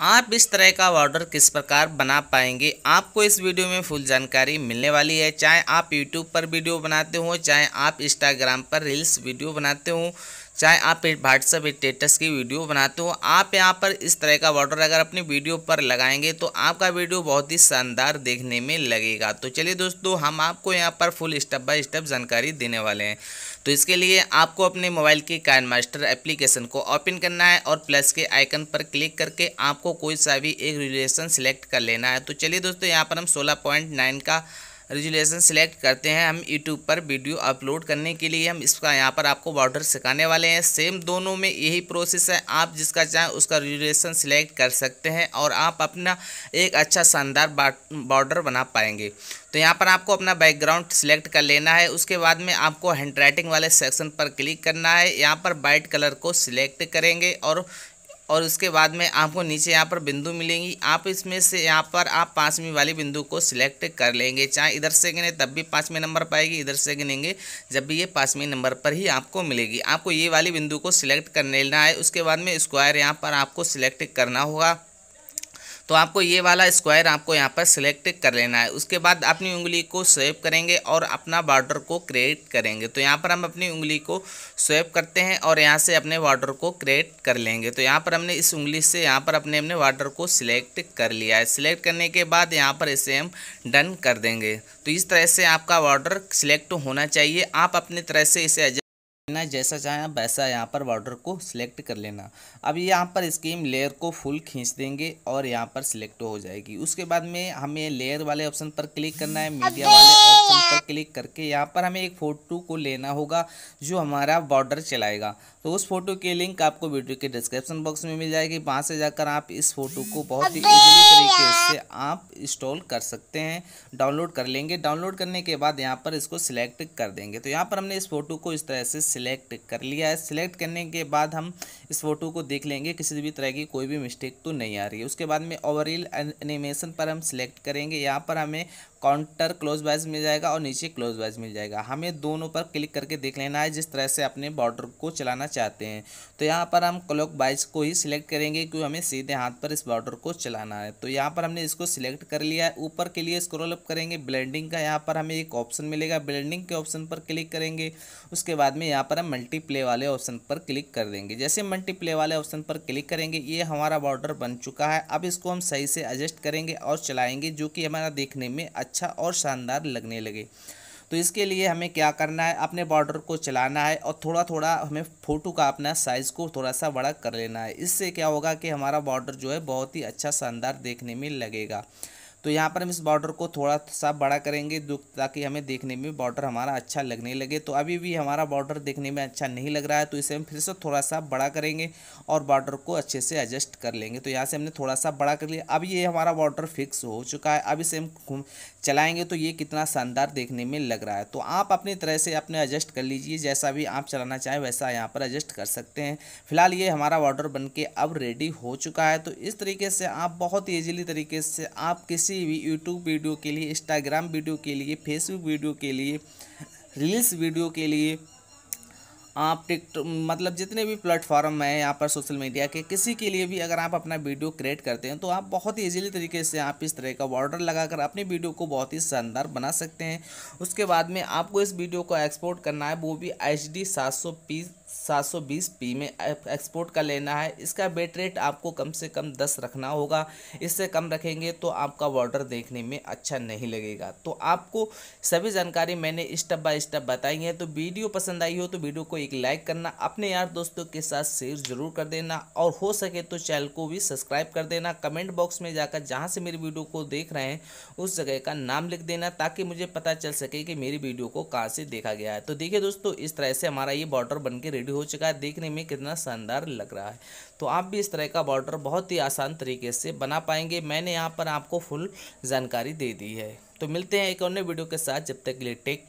आप इस तरह का ऑर्डर किस प्रकार बना पाएंगे आपको इस वीडियो में फुल जानकारी मिलने वाली है चाहे आप यूट्यूब पर वीडियो बनाते हो चाहे आप इंस्टाग्राम पर रील्स वीडियो बनाते हो चाहे आप व्हाट्सअप स्टेटस की वीडियो बनाते हो आप यहाँ पर इस तरह का ऑर्डर अगर अपनी वीडियो पर लगाएंगे तो आपका वीडियो बहुत ही शानदार देखने में लगेगा तो चलिए दोस्तों हम आपको यहाँ पर फुल स्टेप बाय स्टेप जानकारी देने वाले हैं तो इसके लिए आपको अपने मोबाइल के कैन मास्टर एप्लीकेशन को ओपन करना है और प्लस के आइकन पर क्लिक करके आपको कोई सा भी एक रिलेशन सिलेक्ट कर लेना है तो चलिए दोस्तों यहाँ पर हम सोलह का रेजुलेशन सेलेक्ट करते हैं हम यूट्यूब पर वीडियो अपलोड करने के लिए हम इसका यहाँ पर आपको बॉर्डर सिखाने वाले हैं सेम दोनों में यही प्रोसेस है आप जिसका चाहें उसका रेजुलेशन सिलेक्ट कर सकते हैं और आप अपना एक अच्छा शानदार बॉर्डर बना पाएंगे तो यहाँ पर आपको अपना बैकग्राउंड सिलेक्ट कर लेना है उसके बाद में आपको हैंड राइटिंग वाले सेक्शन पर क्लिक करना है यहाँ पर वाइट कलर को सिलेक्ट करेंगे और और उसके बाद में आपको नीचे यहाँ पर बिंदु मिलेंगी आप इसमें से यहाँ पर आप पाँचवीं वाली बिंदु को सिलेक्ट कर लेंगे चाहे इधर से गिने तब भी पाँचवें नंबर पर आएगी इधर से गिनेंगे जब भी ये पाँचवें नंबर पर ही आपको मिलेगी आपको ये वाली बिंदु को सिलेक्ट कर लेना है उसके बाद में स्क्वायर यहाँ पर आपको सिलेक्ट करना होगा तो आपको ये वाला स्क्वायर आपको यहाँ पर सिलेक्ट कर लेना है उसके बाद अपनी उंगली को स्वेप करेंगे और अपना बॉर्डर को क्रिएट करेंगे तो यहाँ पर हम अपनी उंगली को स्वेप करते हैं और यहाँ से अपने बॉर्डर को क्रिएट कर लेंगे तो यहाँ पर हमने इस उंगली से यहाँ पर अपने अपने बॉर्डर को सिलेक्ट कर लिया है सिलेक्ट करने के बाद यहाँ पर इसे हम डन कर देंगे तो इस तरह से आपका बॉर्डर सिलेक्ट होना चाहिए आप अपनी तरह से इसे ना जैसा चाहें आप वैसा यहाँ पर बॉर्डर को सिलेक्ट कर लेना अब यहाँ पर स्कीम लेयर को फुल खींच देंगे और यहाँ पर सिलेक्ट हो जाएगी उसके बाद में हमें लेयर वाले ऑप्शन पर क्लिक करना है मीडिया वाले ऑप्शन पर क्लिक करके यहाँ पर हमें एक फ़ोटो को लेना होगा जो हमारा बॉर्डर चलाएगा तो उस फोटो की लिंक आपको वीडियो के डिस्क्रिप्शन बॉक्स में मिल जाएगी वहाँ से जाकर आप इस फोटो को बहुत ही ईजिली तरीके से आप इंस्टॉल कर सकते हैं डाउनलोड कर लेंगे डाउनलोड करने के बाद यहाँ पर इसको सिलेक्ट कर देंगे तो यहाँ पर हमने इस फोटो को इस तरह से सिलेक्ट कर लिया है सिलेक्ट करने के बाद हम इस फोटो को देख लेंगे किसी भी तरह की कोई भी मिस्टेक तो नहीं आ रही है उसके बाद में ओवरऑल एनिमेशन पर हम सिलेक्ट करेंगे यहाँ पर हमें काउंटर क्लोज वाइज मिल जाएगा और नीचे क्लोज वाइज मिल जाएगा हमें दोनों पर क्लिक करके देख लेना है जिस तरह से अपने बॉर्डर को चलाना चाहते हैं तो यहाँ पर हम क्लॉक वाइज को ही सिलेक्ट करेंगे क्योंकि हमें सीधे हाथ पर इस बॉर्डर को चलाना है तो यहाँ पर हमने इसको सिलेक्ट कर लिया है ऊपर के लिए स्क्रोल अप करेंगे ब्लेंडिंग का यहाँ पर हमें एक ऑप्शन मिलेगा ब्लेंडिंग के ऑप्शन पर क्लिक करेंगे उसके बाद में यहाँ पर हम मल्टीप्ले वाले ऑप्शन पर क्लिक कर देंगे जैसे मल्टीप्ले वाले ऑप्शन पर क्लिक करेंगे ये हमारा बॉर्डर बन चुका है अब इसको हम सही से एडजस्ट करेंगे और चलाएंगे जो कि हमारा देखने में अच्छा अच्छा और शानदार लगने लगे तो इसके लिए हमें क्या करना है अपने बॉर्डर को चलाना है और थोड़ा थोड़ा हमें फ़ोटो का अपना साइज़ को थोड़ा सा बड़ा कर लेना है इससे क्या होगा कि हमारा बॉर्डर जो है बहुत ही अच्छा शानदार देखने में लगेगा तो यहाँ पर हम इस बॉर्डर को थोड़ा सा बड़ा करेंगे ताकि हमें देखने में बॉर्डर हमारा अच्छा लगने लगे तो अभी भी हमारा बॉर्डर देखने में अच्छा नहीं लग रहा है तो इसे हम फिर से थोड़ा सा बड़ा करेंगे और बॉर्डर को अच्छे से एडजस्ट कर लेंगे तो यहाँ से हमने थोड़ा सा बड़ा कर लिया अब ये हमारा बॉर्डर फिक्स हो चुका है अब इसे हम घूम चलाएँगे तो ये कितना शानदार देखने में लग रहा है तो आप अपनी तरह से अपने एडजस्ट कर लीजिए जैसा भी आप चलाना चाहें वैसा यहाँ पर एडजस्ट कर सकते हैं फिलहाल ये हमारा बॉर्डर बन अब रेडी हो चुका है तो इस तरीके से आप बहुत ईजिली तरीके से आप किसी किसी भी यूट्यूब वीडियो के लिए इंस्टाग्राम वीडियो के लिए फेसबुक वीडियो के लिए रील्स वीडियो के लिए आप टिक मतलब जितने भी प्लेटफॉर्म हैं यहाँ पर सोशल मीडिया के किसी के लिए भी अगर आप अपना वीडियो क्रिएट करते हैं तो आप बहुत ही ईजीली तरीके से आप इस तरह का बॉर्डर लगाकर अपनी वीडियो को बहुत ही शानदार बना सकते हैं उसके बाद में आपको इस वीडियो को एक्सपोर्ट करना है वो भी एच डी सात सौ पी 720p में एक्सपोर्ट का लेना है इसका बेट रेट आपको कम से कम 10 रखना होगा इससे कम रखेंगे तो आपका बॉर्डर देखने में अच्छा नहीं लगेगा तो आपको सभी जानकारी मैंने स्टेप बाय स्टेप बताई है तो वीडियो पसंद आई हो तो वीडियो को एक लाइक करना अपने यार दोस्तों के साथ शेयर ज़रूर कर देना और हो सके तो चैनल को भी सब्सक्राइब कर देना कमेंट बॉक्स में जाकर जहाँ से मेरी वीडियो को देख रहे हैं उस जगह का नाम लिख देना ताकि मुझे पता चल सके कि मेरी वीडियो को कहाँ से देखा गया है तो देखिए दोस्तों इस तरह से हमारा ये बॉर्डर बन के रेडी हो चुका है देखने में कितना शानदार लग रहा है तो आप भी इस तरह का बॉर्डर बहुत ही आसान तरीके से बना पाएंगे मैंने यहाँ पर आपको फुल जानकारी दे दी है तो मिलते हैं एक और नए वीडियो के साथ जब तक के लिए टेक